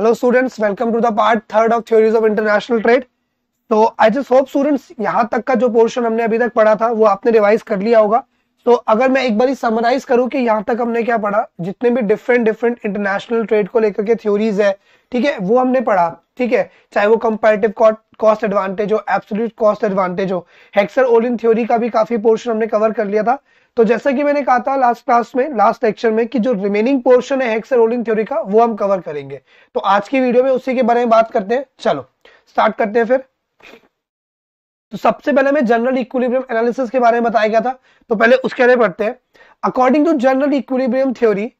Hello students welcome to the part third of theories of international trade तो I just hope students यहाँ तक का जो portion हमने अभी तक पढ़ा था वो आपने रिवाइज कर लिया होगा तो अगर मैं एक बार समराइज करूँ कि यहाँ तक हमने क्या पढ़ा जितने भी डिफरेंट डिफरेंट इंटरनेशनल ट्रेड को लेकर के थ्योरीज है ठीक है वो हमने पढ़ा ठीक है चाहे वो कंपेरेटिव कॉस्ट एडवांटेज हो एब्सोल्यूट कॉस्ट एडवांटेज हो हेक्सर ओलिन थ्योरी का भी काफी पोर्शन हमने कवर कर लिया था तो जैसा कि मैंने कहा था लास्ट क्लास में लास्ट लेक्चर में कि जो रिमेनिंग पोर्शन है हेक्स रोलिंग थ्योरी का वो हम कवर करेंगे तो आज की वीडियो में उसी के बारे में बात करते हैं चलो स्टार्ट करते हैं फिर तो सबसे पहले मैं जनरल इक्विलिब्रियम एनालिसिस के बारे में बताया गया था तो पहले उसके बारे में पढ़ते हैं according to general equilibrium theory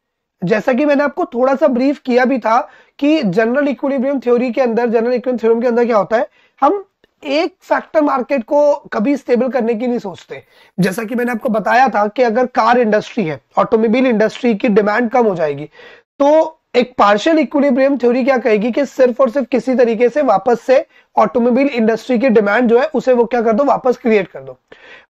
जैसा कि मैंने आपको थोड़ा सा ब्रीफ किया भी था कि जनरल इक्विलिब्रियम थ्योरी के अंदर जनरल इक्विलिब्रियम थ्योरी के अंदर क्या होता है हम एक फैक्टर मार्केट को कभी स्टेबल करने की नहीं सोचते जैसा कि मैंने आपको बताया था कि अगर कार इंडस्ट्री है ऑटोमोबाइल इंडस्ट्री की डिमांड कम हो जाएगी तो एक पार्शियल इक्विलिब्रियम थ्योरी क्या कहेगी कि सिर्फ और सिर्फ किसी तरीके से वापस से ऑटोमोबाइल इंडस्ट्री की डिमांड जो है उसे वो क्या कर दो वापस क्रिएट कर दो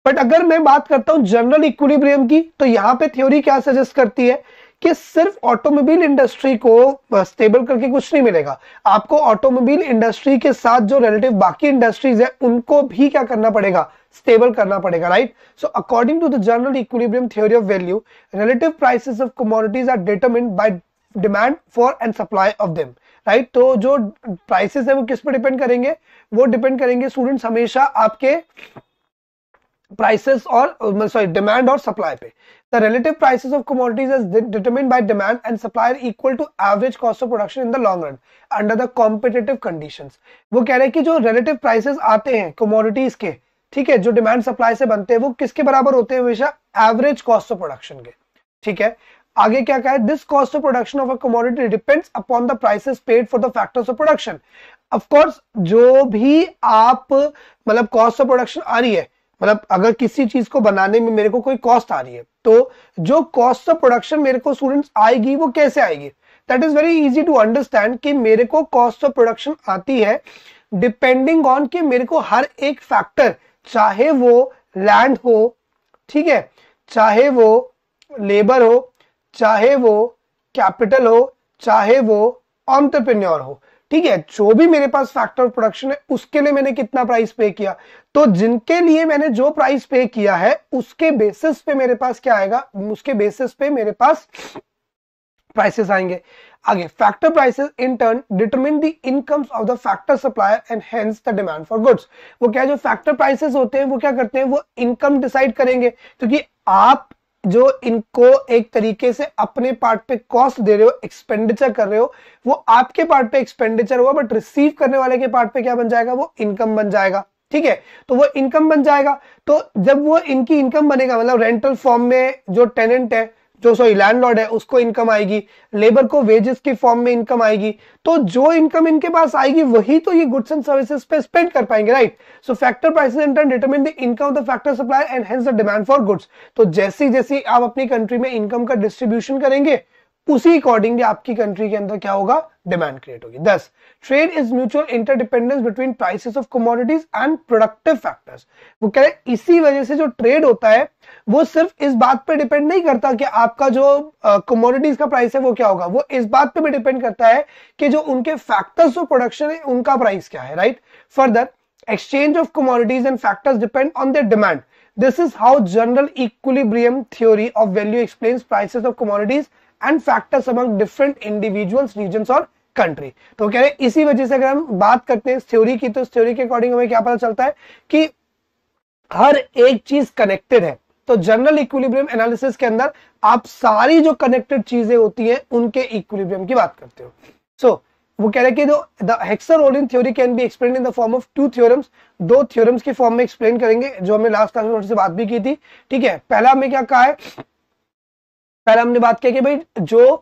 बट अगर मैं बात करता हूं जनरल इक्विलिब्रियम की तो यहां पे थ्योरी क्या सजेस्ट करती है कि सिर्फ ऑटोमोबाइल इंडस्ट्री को स्टेबल करके कुछ नहीं मिलेगा आपको ऑटोमोबाइल इंडस्ट्री के साथ जो रिलेटिव बाकी इंडस्ट्रीज है उनको भी क्या करना पड़ेगा स्टेबल करना पड़ेगा right so according to the general equilibrium theory of value relative prices of commodities are determine by demand for and supply of them right तो जो प्राइसेस है वो किस पर डिपेंड करेंगे वो डिपेंड करेंगे स्टूडेंट्स हमेशा आपके prices or sorry demand or supply पे the relative prices of commodities is determined by demand and supply are equal to average cost of production in the long run under the competitive conditions वो कह रहे हैं कि जो relative prices आते हैं commodities के ठीक है जो demand supply से बनते हैं वो किसके बराबर होते हैं हमेशा average cost of production के ठीक है आगे क्या कहा है this cost of production of a commodity depends upon the prices paid for the factors of production of course जो भी आप मतलब कॉस्ट ऑफ प्रोडक्शन आ रही है मतलब अगर किसी चीज को बनाने में मेरे को कोई कॉस्ट आ रही है तो जो कॉस्ट ऑफ प्रोडक्शन मेरे को स्टूडेंट्स आएगी वो कैसे आएगी that is very easy to understand कि मेरे को कॉस्ट ऑफ प्रोडक्शन आती है डिपेंडिंग ऑन कि मेरे को हर एक फैक्टर चाहे वो लैंड हो ठीक है चाहे वो लेबर हो चाहे वो कैपिटल हो चाहे वो ऑन्टरप्रेन्योर हो ठीक है जो भी मेरे पास फैक्टर ऑफ प्रोडक्शन है उसके लिए मैंने कितना प्राइस पे किया तो जिनके लिए मैंने जो प्राइस पे किया है उसके बेसिस पे मेरे पास क्या आएगा उसके बेसिस पे मेरे पास प्राइसेस आएंगे आगे factor prices in turn determine the incomes of the factor supplier and hence the demand for goods वो क्या जो फैक्टर प्राइसेस होते हैं वो क्या करते हैं वो इनकम डिसाइड करेंगे क्योंकि तो आप जो इनको एक तरीके से अपने पार्ट पे कॉस्ट दे रहे हो एक्सपेंडिचर कर रहे हो वो आपके पार्ट पे एक्सपेंडिचर हुआ बट रिसीव करने वाले के पार्ट पे क्या बन जाएगा वो इनकम बन जाएगा ठीक है तो वो इनकम बन जाएगा तो जब वो इनकी इनकम बनेगा मतलब रेंटल फॉर्म में जो टेनेंट है जो सॉरी लैंडलॉर्ड है उसको इनकम आएगी लेबर को वेजेस की फॉर्म में इनकम आएगी तो जो इनकम इनके पास आएगी वही तो ये गुड्स एंड सर्विसेज पे स्पेंड कर पाएंगे right so factor prices and turn determine the income of the factor supply and hence the demand for goods तो जैसी जैसी आप अपनी कंट्री में इनकम का डिस्ट्रीब्यूशन करेंगे उसी अकॉर्डिंगली आपकी कंट्री के अंदर क्या होगा डिमांड क्रिएट होगी thus trade is mutual interdependence between prices of commodities and productive factors वो कह रहे हैं इसी वजह से जो ट्रेड होता है वो सिर्फ इस बात पे डिपेंड नहीं करता कि आपका जो कमोडिटीज का प्राइस है वो क्या होगा वो इस बात पे भी डिपेंड करता है कि जो उनके फैक्टर्स ऑफ प्रोडक्शन है उनका प्राइस क्या है right further exchange of commodities and factors depend on their demand this is how general equilibrium theory of value explain prices of commodities and factors among different individuals region और country तो कह रहे इसी वजह से अगर हम बात करते हैं इस थ्योरी की तो इस थ्योरी के अकॉर्डिंग हमें क्या पता चलता है कि हर एक चीज कनेक्टेड है तो जनरल इक्विलिब्रियम एनालिसिस के अंदर आप सारी जो कनेक्टेड चीजें होती है उनके इक्विलिब्रियम की बात करते हो सो so, वो कह रहे कि जो the theory can be explain in the form of two theorems दो थ्योरम्स के फॉर्म में एक्सप्लेन करेंगे जो हमने लास्ट क्लास में से बात भी की थी ठीक है पहला हमने क्या कहा है पहला हमने बात किया कि भाई जो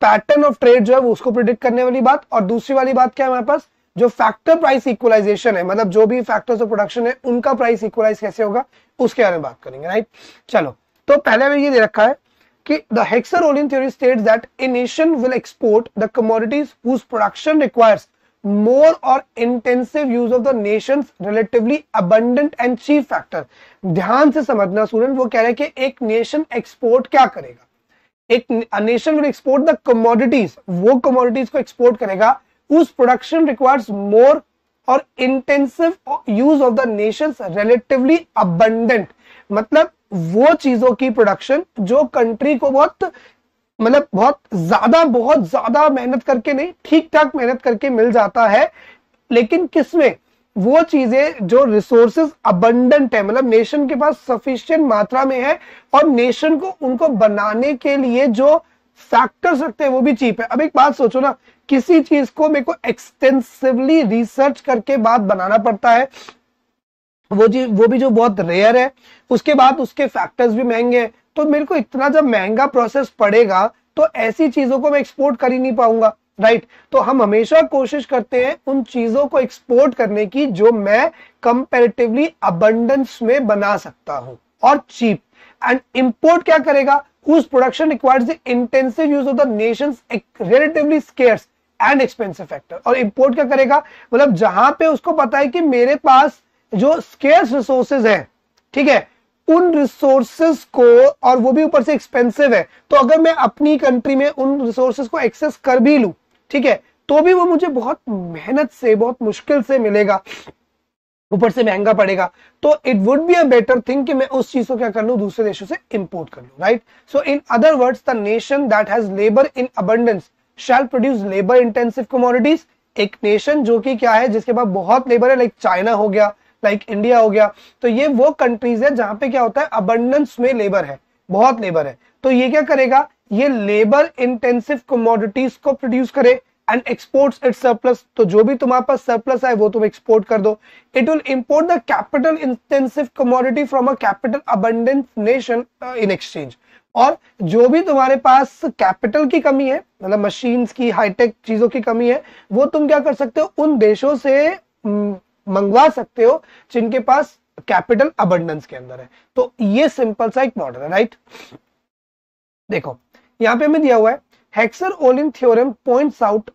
पैटर्न ऑफ ट्रेड जो है वो उसको प्रिडिक्ट करने वाली बात और दूसरी वाली बात क्या है हमारे पास जो फैक्टर प्राइस इक्वलाइजेशन है मतलब जो भी फैक्टर्स ऑफ प्रोडक्शन है उनका प्राइस इक्वलाइज कैसे होगा उसके बारे में बात करेंगे राइट चलो तो पहले हमें ये दे रखा है कि the Ohlin theory state that a nation will export the commodities whose production requires more और intensive use of the nation relatively abundant and cheap factor ध्यान से समझना स्टूडेंट वो कह रहे हैं कि एक नेशन एक्सपोर्ट क्या करेगा एक nation will export the commodities वो कमोडिटीज को एक्सपोर्ट करेगा उस प्रोडक्शन requires मोर और intensive use of the nation relatively abundant मतलब वो चीजों की प्रोडक्शन जो कंट्री को बहुत मतलब बहुत ज्यादा बहुत ज्यादा मेहनत करके नहीं ठीक ठाक मेहनत करके मिल जाता है लेकिन किसमें वो चीजें जो रिसोर्सेज अबंडेंट है मतलब नेशन के पास सफिशियंट मात्रा में है और नेशन को उनको बनाने के लिए जो फैक्ट कर सकते हैं वो भी चीप है अब एक बात सोचो ना किसी चीज को मेरे को एक्सटेंसिवली रिसर्च करके बाद बनाना पड़ता है वो जी वो भी जो बहुत रेयर है उसके बाद उसके फैक्टर्स भी महंगे हैं तो मेरे को इतना जब महंगा प्रोसेस पड़ेगा तो ऐसी चीजों को मैं एक्सपोर्ट कर ही नहीं पाऊंगा राइट तो हम हमेशा कोशिश करते हैं उन चीजों को एक्सपोर्ट करने की जो मैं कंपेरेटिवली अबंडेंस में बना सकता हूं और चीप एंड इंपोर्ट क्या करेगा whose production requires the intensive use of the nation's relatively scarce and expensive factor और import क्या करेगा मतलब जहां पे उसको पता है कि मेरे पास जो scarce resources हैं ठीक है उन रिसोर्सेज को और वो भी ऊपर से एक्सपेंसिव है तो अगर मैं अपनी कंट्री में उन रिसोर्सेज को एक्सेस कर भी लू ठीक है तो भी वो मुझे बहुत मेहनत से बहुत मुश्किल से मिलेगा ऊपर से महंगा पड़ेगा तो it would be a better thing कि मैं उस चीज को क्या कर लू दूसरे देशों से इंपोर्ट कर लू right so in other words the nation that has labour in abundance shall produce labour intensive commodities एक नेशन जो कि क्या है जिसके पास बहुत लेबर है लाइक like चाइना हो गया लाइक like इंडिया हो गया तो ये वो कंट्रीज है जहां पे क्या होता है अबंडेंस में लेबर है बहुत लेबर है तो ये क्या करेगा ये लेबर इंटेंसिव कमोडिटीज को प्रोड्यूस करे एंड एक्सपोर्ट इट सरप्लस तो जो भी तुम्हारे पास सरप्लस है वो तुम एक्सपोर्ट कर दो it will import the capital intensive commodity from a capital abundance nation in exchange और जो भी तुम्हारे पास कैपिटल की कमी है मतलब मशीन्स की हाईटेक चीजों की कमी है वो तुम क्या कर सकते हो उन देशों से मंगवा सकते हो जिनके पास कैपिटल अबंडेंस के अंदर है तो ये सिंपल सा एक मॉडल है राइट देखो यहां पे हमें दिया हुआ है Heckscher Ohlin theorem points out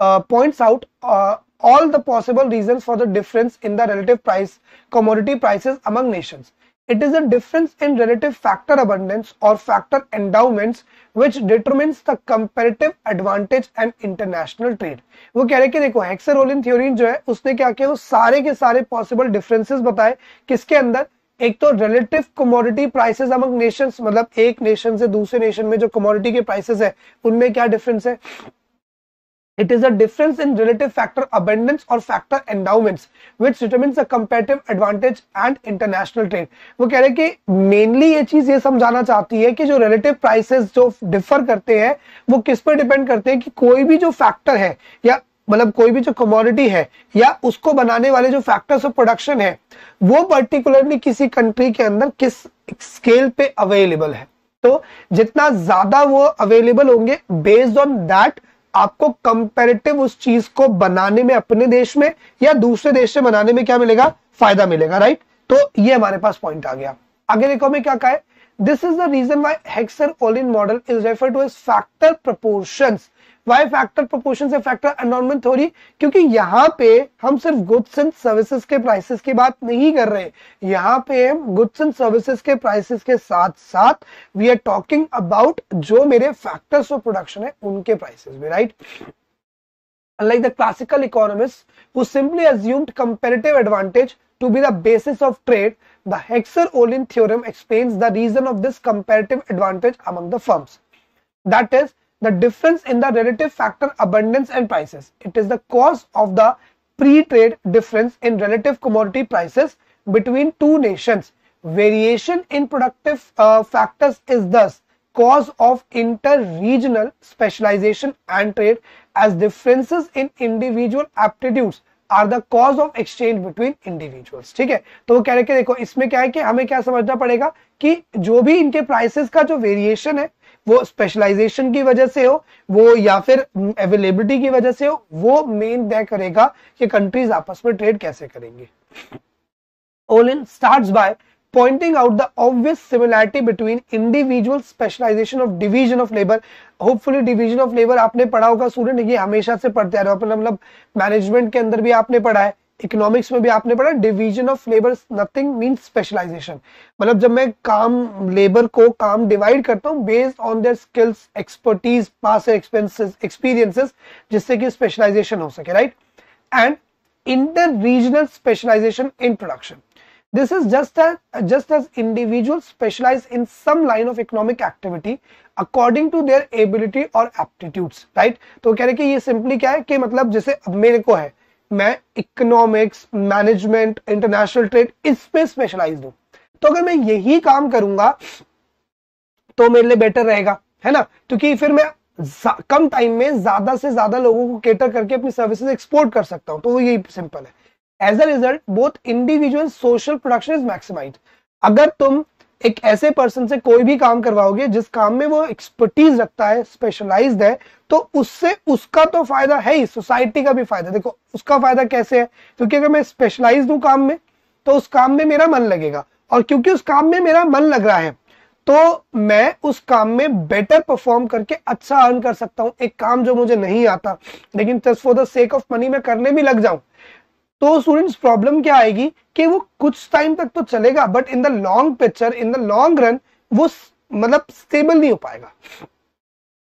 uh, points out uh, all the possible reasons for the difference in the relative price commodity prices among nations. It is a difference in relative factor abundance or factor endowments which determines the comparative advantage and international trade. वो कह रहे कि देखो हेक्सरोलिन theory जो है उसने क्या किया वो सारे के सारे पॉसिबल डिफरेंसेस बताए किसके अंदर एक तो relative commodity prices among nations मतलब एक नेशन से दूसरे नेशन में जो कमोडिटी के प्राइसेस है उनमें क्या डिफरेंस है It is a difference in relative factor abundance or factor endowments which determines the competitive advantage and international trade. वो कह रहे हैं कि मेनली ये चीज ये समझाना चाहती है कि जो रिलेटिव प्राइसेस जो डिफर करते हैं वो किस पर डिपेंड करते हैं कि कोई भी जो फैक्टर है या मतलब कोई भी जो कमोडिटी है या उसको बनाने वाले जो फैक्टर्स ऑफ प्रोडक्शन है वो पर्टिकुलरली किसी कंट्री के अंदर किस स्केल पे अवेलेबल है तो जितना ज्यादा वो अवेलेबल होंगे बेस्ड ऑन दैट आपको कंपेरेटिव उस चीज को बनाने में अपने देश में या दूसरे देश से बनाने में क्या मिलेगा फायदा मिलेगा राइट तो ये हमारे पास पॉइंट आ गया आगे देखो मैं क्या कहा this is the reason why Heckscher Ohlin model is refer to as factor proportion why factor proportion से फैक्टर अनोनमेंट थ्योरी क्योंकि यहाँ पे हम सिर्फ गुड्स एंड सर्विसेज के प्राइसेस की बात नहीं कर रहे यहाँ पे गुड्स एंड सर्विसेज के प्राइसेस के साथ साथ वी आर टॉकिंग अबाउट जो मेरे फैक्टर्स ऑफ प्रोडक्शन है उनके प्राइसेस में right like the classical economist वो simply assumed comparative advantage to be the basis of trade the Heckscher Ohlin theorem explain the reason of this comparative advantage among the firms that is the difference in the relative factor abundance and prices. It is the cause of the pre-trade difference in relative commodity prices between two nations. Variation in productive uh, factors is thus cause of inter-regional specialization and trade as differences in individual aptitudes are the cause of exchange between individuals ठीक है तो वो कह रहे कि देखो इसमें क्या है कि हमें क्या समझना पड़ेगा कि जो भी इनके प्राइसेस का जो वेरिएशन है वो स्पेशलाइजेशन की वजह से हो वो या फिर अवेलेबिलिटी हम्म, की वजह से हो वो मेन तय करेगा कि कंट्रीज आपस में ट्रेड कैसे करेंगे Ohlin starts by pointing out the obvious similarity between individual specialization of division of labor hopefully division of labor आपने पढ़ा होगा स्टूडेंट ये हमेशा से पढ़ते आ रहे हो मतलब मैनेजमेंट के अंदर भी आपने पढ़ा है इकोनॉमिक्स में भी आपने पढ़ा division of labour nothing mean specialisation मतलब जब मैं काम लेबर को काम डिवाइड करता हूँ based on their skills expertise past expenses experiences जिससे कि स्पेशलाइजेशन हो सके right and inter regional specialisation in production this is just as just as individuals specialize in some line of economic activity according to their ability or aptitudes right तो कह रहे कि ये simply क्या है कि मतलब जैसे अब मेरे को है मैं इकोनॉमिक्स मैनेजमेंट इंटरनेशनल ट्रेड इसमें स्पेशलाइज हूं तो अगर मैं यही काम करूंगा तो मेरे लिए बेटर रहेगा है ना क्योंकि फिर मैं कम टाइम में ज्यादा से ज्यादा लोगों को केटर करके अपनी सर्विसेज एक्सपोर्ट कर सकता हूं तो वो यही सिंपल है as a result both individual social production is maximise अगर तुम एक ऐसे पर्सन से कोई भी काम करवाओगे जिस काम में वो एक्सपर्टीज रखता है स्पेशलाइज्ड है तो उससे उसका तो फायदा है ही सोसाइटी का भी फायदा देखो उसका फायदा कैसे है क्योंकि अगर मैं स्पेशलाइज हूं काम में तो उस काम में मेरा मन लगेगा और क्योंकि उस काम में मेरा मन लग रहा है तो मैं उस काम में बेटर परफॉर्म करके अच्छा अर्न कर सकता हूं एक काम जो मुझे नहीं आता लेकिन just for the sake of money मैं करने भी लग जाऊं तो स्टूडेंट्स प्रॉब्लम क्या आएगी कि वो कुछ टाइम तक तो चलेगा but in the long picture in the long run वो मतलब स्टेबल नहीं हो पाएगा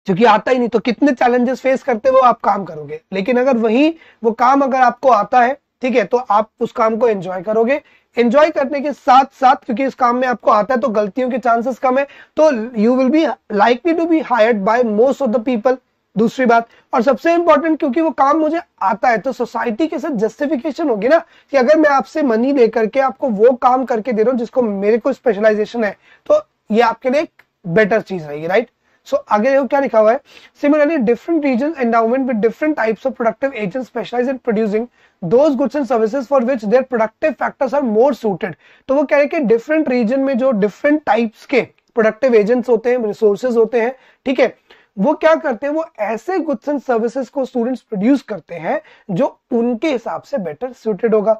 क्योंकि आता ही नहीं तो कितने चैलेंजेस फेस करते वो आप काम करोगे लेकिन अगर वही वो काम अगर आपको आता है ठीक है तो आप उस काम को एंजॉय करोगे एंजॉय करने के साथ साथ क्योंकि इस काम में आपको आता है तो गलतियों के चांसेस कम है तो you will be likely to be hired by most of the people दूसरी बात और सबसे इंपॉर्टेंट क्योंकि वो काम मुझे आता है तो सोसाइटी के साथ जस्टिफिकेशन होगी ना कि अगर मैं आपसे मनी लेकर के आपको वो काम करके दे रहा हूं जिसको मेरे को स्पेशलाइजेशन है तो ये आपके लिए एक बेटर चीज रहेगी राइट सो so, आगे देखो क्या लिखा हुआ है similarly different region endowment with different types of productive agent specialise in producing those goods and services for which their productive factors are more suited तो वो कह रहे हैं कि डिफरेंट रीजन में जो डिफरेंट टाइप्स के प्रोडक्टिव एजेंट्स होते हैं रिसोर्सेज होते हैं ठीक है वो क्या करते हैं वो ऐसे गुड्स एंड सर्विसेज को स्टूडेंट्स प्रोड्यूस करते हैं जो उनके हिसाब से बेटर सुटेड होगा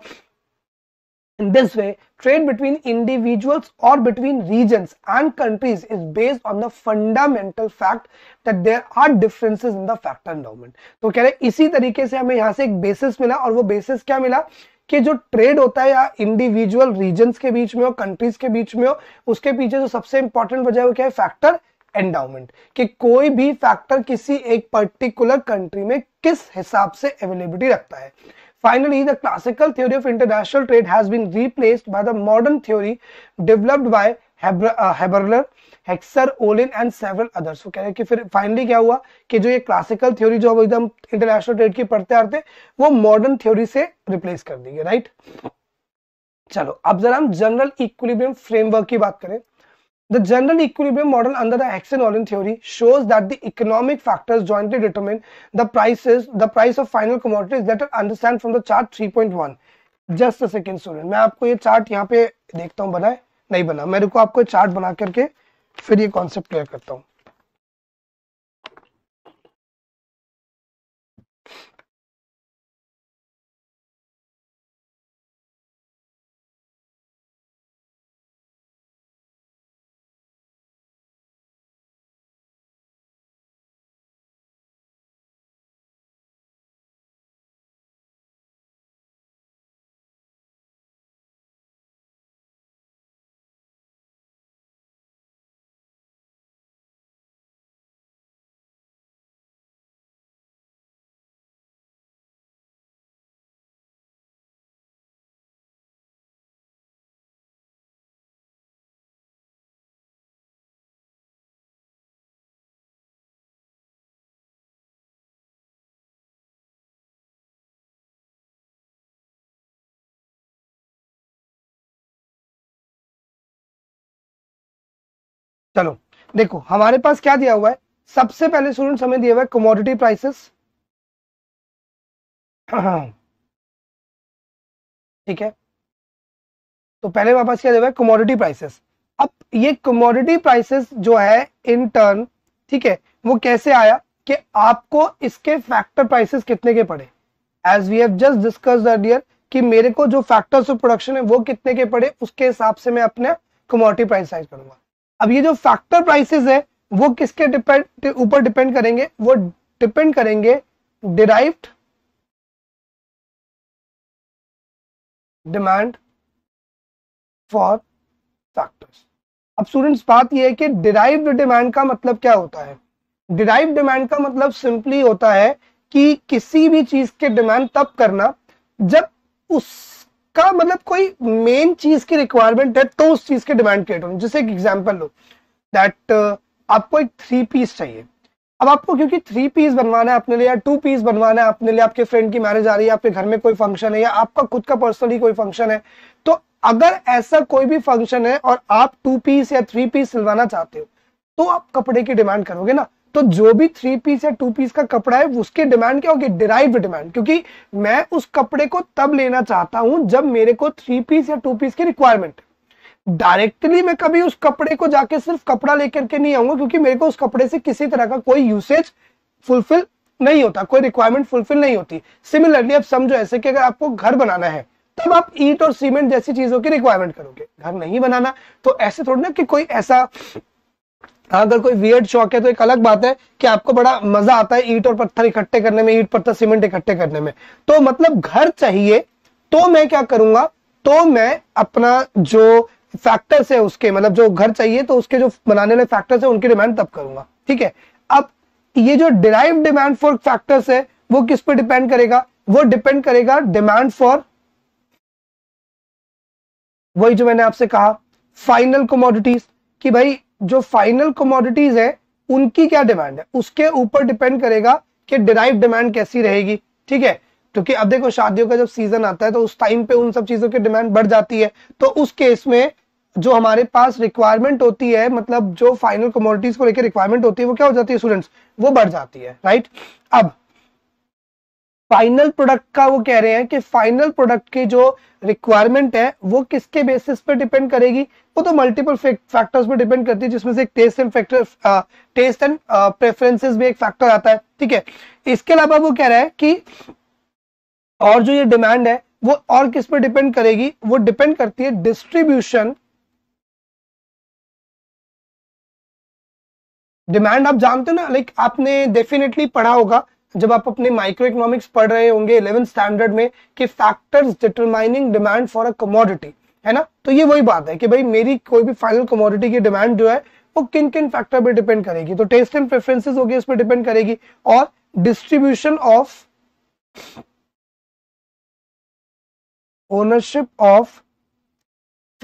In this way, trade between individuals or between regions and countries is based on the fundamental fact that there are differences in the factor endowment. तो कह रहे इसी तरीके से हमें यहाँ से एक बेसिस मिला और वो बेसिस क्या मिला कि जो ट्रेड होता है या इंडिविजुअल रीजन के बीच में हो कंट्रीज के बीच में हो उसके पीछे जो सबसे इंपॉर्टेंट वजह वो क्या है फैक्टर एंडाउमेंट कि कोई भी फैक्टर किसी एक पर्टिकुलर कंट्री में किस हिसाब से अवेलेबिलिटी रखता है Finally, the classical theory of international trade has been replaced by the modern theory developed by Heber, uh, Heberler, Hexer, Olin and several others. So, कह रहे कि फिर finally क्या हुआ कि जो ये classical theory जो हम एकदम international trade की पढ़ते आते वो modern theory से replace कर दी गई, right? चलो अब जरा हम general equilibrium framework की बात करें The general equilibrium model under the Axel-Nolan theory shows that the economic factors jointly determine the prices, the price of final commodities. Let us understand from the chart 3.1. Just a second, student. मैं आपको ये chart यहाँ पे देखता हूँ बना है? नहीं बना मेरे को आपको chart बना करके फिर ये concept clear करता हूँ चलो देखो हमारे पास क्या दिया हुआ है सबसे पहले स्टूडेंट हमें दिया हुआ है कमोडिटी प्राइसेस ठीक है तो पहले वापस क्या दिया हुआ है कमोडिटी प्राइसेस अब ये कमोडिटी प्राइसेस जो है इन टर्न ठीक है वो कैसे आया कि आपको इसके फैक्टर प्राइसेस कितने के पड़े as we have just discuss earlier कि मेरे को जो फैक्टर्स ऑफ प्रोडक्शन है वो कितने के पड़े उसके हिसाब से मैं अपना कमोडिटी प्राइस साइज करूंगा अब ये जो फैक्टर प्राइसेस है वो किसके डिपेंड ऊपर डिपेंड करेंगे वो डिपेंड करेंगे डिराइव्ड डिमांड फॉर फैक्टर्स अब स्टूडेंट्स बात यह है कि डिराइव्ड डिमांड का मतलब क्या होता है डिराइव डिमांड का मतलब सिंपली होता है कि किसी भी चीज के डिमांड तब करना जब उस का मतलब कोई मेन चीज की रिक्वायरमेंट है तो उस चीज के डिमांड क्रिएट होने जैसे एक एग्जाम्पल लो दैट uh, आपको एक थ्री पीस चाहिए अब आपको क्योंकि थ्री पीस बनवाना है अपने लिए या टू पीस बनवाना है अपने लिए आपके फ्रेंड की मैरिज आ रही है आपके घर में कोई फंक्शन है या आपका खुद का पर्सनली कोई फंक्शन है तो अगर ऐसा कोई भी फंक्शन है और आप टू पीस या थ्री पीस सिलवाना चाहते हो तो आप कपड़े की डिमांड करोगे ना तो जो भी थ्री पीस या टू पीस का कपड़ा है उसके डिमांड क्या होगी डिराइव डिमांड क्योंकि मैं उस कपड़े को तब लेना चाहता हूं जब मेरे को थ्री पीस या टू पीस की रिक्वायरमेंट डायरेक्टली मैं कभी उस कपड़े को जाके सिर्फ कपड़ा लेकर के नहीं आऊंगा क्योंकि मेरे को उस कपड़े से किसी तरह का कोई यूसेज फुलफिल नहीं होता कोई रिक्वायरमेंट फुलफिल नहीं होती सिमिलरली अब समझो ऐसे कि अगर आपको घर बनाना है तब आप ईट और सीमेंट जैसी चीजों की रिक्वायरमेंट करोगे घर नहीं बनाना तो ऐसे थोड़ी ना कि कोई ऐसा अगर कोई वियर्ड शौक है तो एक अलग बात है कि आपको बड़ा मजा आता है ईट और पत्थर इकट्ठे करने में ईट पत्थर सीमेंट इकट्ठे करने में तो मतलब घर चाहिए तो मैं क्या करूंगा तो मैं अपना जो फैक्टर्स है उसके मतलब जो घर चाहिए तो उसके जो बनाने वाले फैक्टर्स है उनकी डिमांड तब करूंगा ठीक है अब ये जो डिराइव डिमांड फॉर फैक्टर्स है वो किस पर डिपेंड करेगा वो डिपेंड करेगा डिमांड फॉर वही जो मैंने आपसे कहा फाइनल कमोडिटीज कि भाई जो फाइनल कमोडिटीज है उनकी क्या डिमांड है उसके ऊपर डिपेंड करेगा कि डिराइव डिमांड कैसी रहेगी ठीक है क्योंकि अब देखो शादियों का जब सीजन आता है तो उस टाइम पे उन सब चीजों की डिमांड बढ़ जाती है तो उस केस में जो हमारे पास रिक्वायरमेंट होती है मतलब जो फाइनल कमोडिटीज को लेकर रिक्वायरमेंट होती है वो क्या हो जाती है स्टूडेंट्स वो बढ़ जाती है राइट अब फाइनल प्रोडक्ट का वो कह रहे हैं कि फाइनल प्रोडक्ट की जो रिक्वायरमेंट है वो किसके बेसिस पर डिपेंड करेगी वो तो मल्टीपल फैक्टर्स पर डिपेंड करती है जिसमें से एक taste and factor taste and preferences भी एक फैक्टर आता है ठीक है इसके अलावा वो कह रहा है कि और जो ये डिमांड है वो और किस पर डिपेंड करेगी वो डिपेंड करती है डिस्ट्रीब्यूशन डिमांड आप जानते हो ना लाइक आपने डेफिनेटली पढ़ा होगा जब आप अपने माइक्रो इकोनॉमिक्स पढ़ रहे होंगे इलेवन स्टैंडर्ड में कि factors determining demand for a commodity है ना तो ये वही बात है कि भाई मेरी कोई भी फाइनल कमोडिटी की डिमांड जो है वो किन किन फैक्टर पे डिपेंड करेगी तो टेस्ट एंड प्रेफरेंसेस होगी उस पर डिपेंड करेगी और distribution of ownership of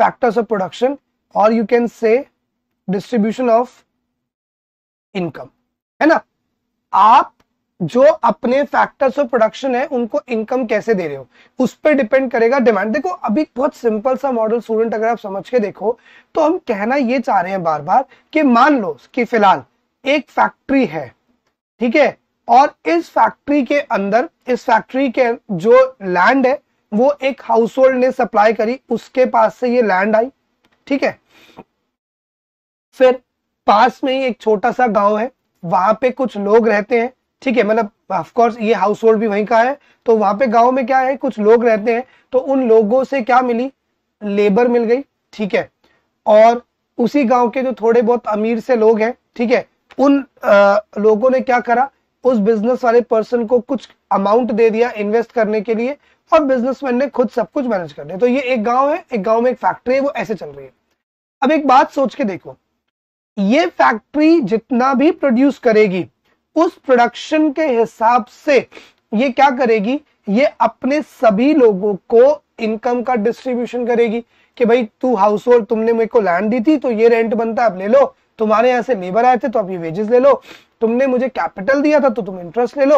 factors of production और you can say distribution of income है ना आप जो अपने फैक्टर्स ऑफ प्रोडक्शन है उनको इनकम कैसे दे रहे हो उस पर डिपेंड करेगा डिमांड देखो अभी बहुत सिंपल सा मॉडल स्टूडेंट अगर आप समझ के देखो तो हम कहना ये चाह रहे हैं बार बार कि मान लो कि फिलहाल एक फैक्ट्री है ठीक है और इस फैक्ट्री के अंदर इस फैक्ट्री के जो लैंड है वो एक हाउस होल्ड ने सप्लाई करी उसके पास से ये लैंड आई ठीक है फिर पास में ही एक छोटा सा गांव है वहां पे कुछ लोग रहते हैं ठीक है मतलब ऑफकोर्स ये हाउस होल्ड भी वहीं का है तो वहां पे गांव में क्या है कुछ लोग रहते हैं तो उन लोगों से क्या मिली लेबर मिल गई ठीक है और उसी गांव के जो थोड़े बहुत अमीर से लोग हैं ठीक है उन आ, लोगों ने क्या करा उस बिजनेस वाले पर्सन को कुछ अमाउंट दे दिया इन्वेस्ट करने के लिए और बिजनेसमैन ने खुद सब कुछ मैनेज कर दिया तो ये एक गांव है एक गांव में एक फैक्ट्री है वो ऐसे चल रही है अब एक बात सोच के देखो ये फैक्ट्री जितना भी प्रोड्यूस करेगी उस प्रोडक्शन के हिसाब से ये क्या करेगी ये अपने सभी लोगों को इनकम का डिस्ट्रीब्यूशन करेगी कि भाई तू हाउस होल्ड तुमने मेरे को लैंड दी थी तो ये रेंट बनता है अब ले लो तुम्हारे यहां से लेबर आए थे तो अब ये वेजेस ले लो तुमने मुझे कैपिटल दिया था तो तुम इंटरेस्ट ले लो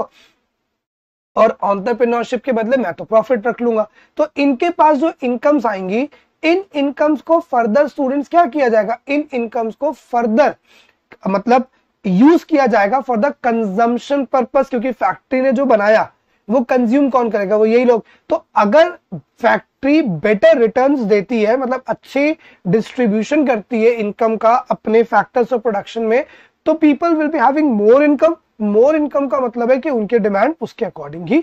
और ऑन्टरप्रिनोरशिप के बदले मैं तो प्रॉफिट रख लूंगा तो इनके पास जो इनकम्स आएंगी इन इनकम्स को फर्दर स्टूडेंट्स क्या किया जाएगा इन इनकम्स को फर्दर मतलब यूज किया जाएगा फॉर द कंजम्पन पर्पज क्योंकि फैक्ट्री ने जो बनाया वो कंज्यूम कौन करेगा वो यही लोग तो अगर फैक्ट्री बेटर रिटर्न्स देती है मतलब अच्छी डिस्ट्रीब्यूशन करती है इनकम का अपने फैक्टर्स ऑफ प्रोडक्शन में तो people will be having more income more income का मतलब है कि उनके डिमांड उसके अकॉर्डिंग ही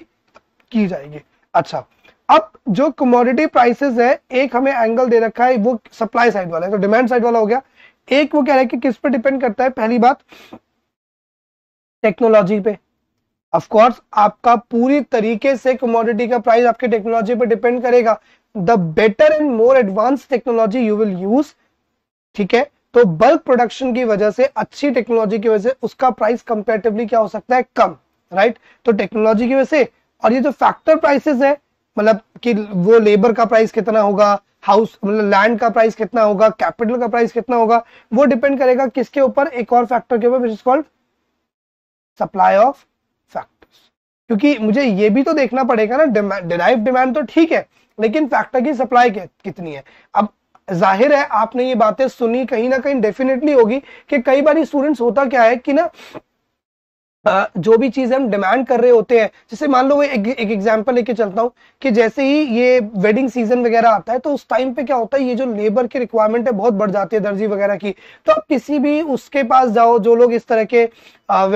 की जाएगी अच्छा अब जो कमोडिटी प्राइसेस है एक हमें एंगल दे रखा है वो सप्लाई साइड वाला है तो डिमांड साइड वाला हो गया एक वो कह रहा है कि किस पे डिपेंड करता है पहली बात टेक्नोलॉजी पे ऑफ कोर्स आपका पूरी तरीके से कमोडिटी का प्राइस आपके टेक्नोलॉजी पे डिपेंड करेगा the better and more advance technology you will use ठीक है तो बल्क प्रोडक्शन की वजह से अच्छी टेक्नोलॉजी की वजह से उसका प्राइस कंपेरेटिवली क्या हो सकता है कम राइट तो टेक्नोलॉजी की वजह से और ये जो फैक्टर प्राइसेस है मतलब कि वो लेबर का प्राइस कितना होगा हाउस मतलब लैंड का प्राइस कितना होगा कैपिटल का प्राइस कितना होगा वो डिपेंड करेगा किसके ऊपर एक और फैक्टर के ऊपर which is called supply of factors क्योंकि मुझे ये भी तो देखना पड़ेगा ना डिराइव डिमांड तो ठीक है लेकिन फैक्टर की सप्लाई कितनी है अब जाहिर है आपने ये बातें सुनी कहीं ना कहीं डेफिनेटली होगी कि कई बार स्टूडेंट्स होता क्या है कि ना जो भी चीज हम डिमांड कर रहे होते हैं जैसे मान लो मैं एक एग्जाम्पल लेके चलता हूँ कि जैसे ही ये वेडिंग सीजन वगैरह आता है तो उस टाइम पे क्या होता है ये जो लेबर की रिक्वायरमेंट है बहुत बढ़ जाती है दर्जी वगैरह की तो आप किसी भी उसके पास जाओ जो लोग इस तरह के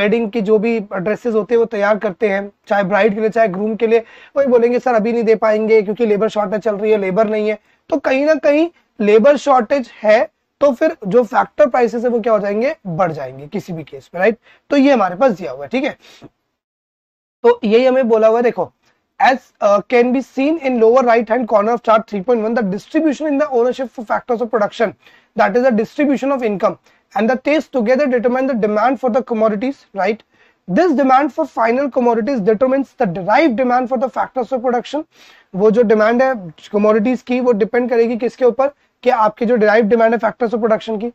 वेडिंग की जो भी ड्रेसेस होते हैं वो तैयार करते हैं चाहे ब्राइड के लिए चाहे ग्रूम के लिए वही बोलेंगे सर अभी नहीं दे पाएंगे क्योंकि लेबर शॉर्टेज चल रही है लेबर नहीं है तो कहीं ना कहीं लेबर शॉर्टेज है तो फिर जो फैक्टर प्राइसेस है वो क्या हो जाएंगे बढ़ जाएंगे किसी भी केस में राइट तो ये हमारे पास दिया हुआ है ठीक है तो यही हमें बोला हुआ है देखो as can be seen in lower right hand corner of chart 3.1 point one the distribution in the ownership factors of production that is the distribution of income and the taste together determine the demand for the commodities right this demand for final commodities determines the derive demand for the factors of production वो जो demand है commodities की वो depend करेगी किसके ऊपर कि आपके जो डिराइव डिमांड है फैक्टर्स ऑफ प्रोडक्शन की